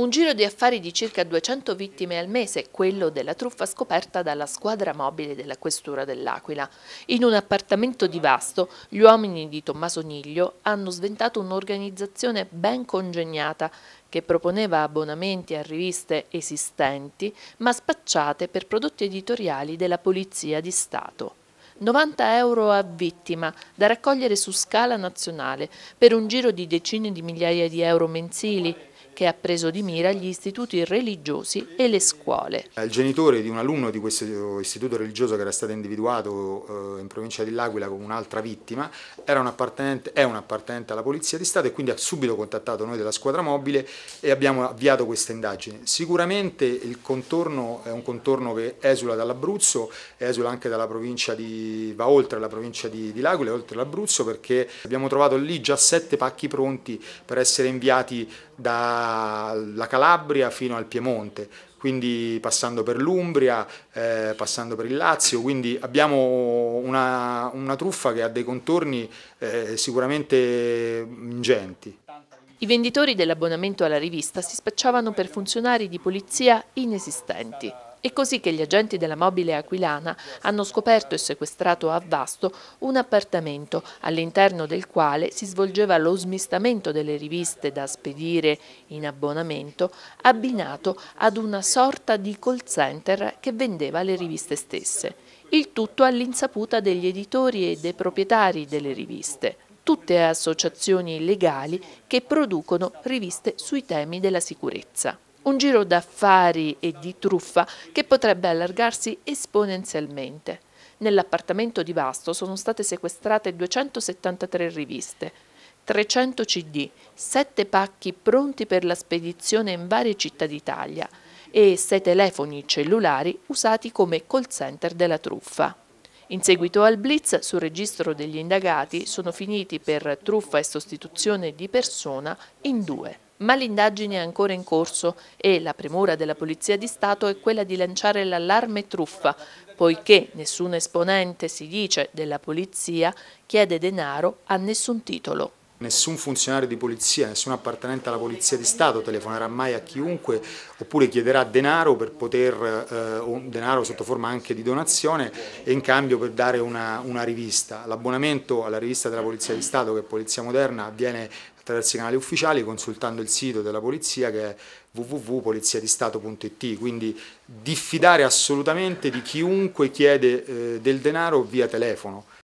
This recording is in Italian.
Un giro di affari di circa 200 vittime al mese, quello della truffa scoperta dalla squadra mobile della Questura dell'Aquila. In un appartamento di Vasto, gli uomini di Tommaso Niglio hanno sventato un'organizzazione ben congegnata che proponeva abbonamenti a riviste esistenti ma spacciate per prodotti editoriali della Polizia di Stato. 90 euro a vittima da raccogliere su scala nazionale per un giro di decine di migliaia di euro mensili che ha preso di mira gli istituti religiosi e le scuole. Eh, il genitore di un alunno di questo istituto religioso che era stato individuato eh, in provincia dell'Aquila come un'altra vittima era un appartenente, è un appartenente alla Polizia di Stato e quindi ha subito contattato noi della squadra mobile e abbiamo avviato questa indagine. Sicuramente il contorno è un contorno che esula dall'Abruzzo, esula anche dalla provincia di, va oltre la provincia di, di L'Aquila oltre l'Abruzzo perché abbiamo trovato lì già sette pacchi pronti per essere inviati dalla Calabria fino al Piemonte, quindi passando per l'Umbria, eh, passando per il Lazio, quindi abbiamo una, una truffa che ha dei contorni eh, sicuramente ingenti. I venditori dell'abbonamento alla rivista si spacciavano per funzionari di polizia inesistenti. È così che gli agenti della mobile aquilana hanno scoperto e sequestrato a Vasto un appartamento all'interno del quale si svolgeva lo smistamento delle riviste da spedire in abbonamento abbinato ad una sorta di call center che vendeva le riviste stesse. Il tutto all'insaputa degli editori e dei proprietari delle riviste, tutte associazioni legali che producono riviste sui temi della sicurezza. Un giro d'affari e di truffa che potrebbe allargarsi esponenzialmente. Nell'appartamento di Vasto sono state sequestrate 273 riviste, 300 CD, 7 pacchi pronti per la spedizione in varie città d'Italia e 6 telefoni cellulari usati come call center della truffa. In seguito al blitz, sul registro degli indagati sono finiti per truffa e sostituzione di persona in due. Ma l'indagine è ancora in corso e la premura della Polizia di Stato è quella di lanciare l'allarme truffa, poiché nessun esponente, si dice, della Polizia chiede denaro a nessun titolo nessun funzionario di polizia, nessun appartenente alla Polizia di Stato telefonerà mai a chiunque oppure chiederà denaro per poter, eh, denaro sotto forma anche di donazione e in cambio per dare una, una rivista. L'abbonamento alla rivista della Polizia di Stato che è Polizia Moderna avviene attraverso i canali ufficiali consultando il sito della Polizia che è www.poliziadistato.it, quindi diffidare assolutamente di chiunque chiede eh, del denaro via telefono.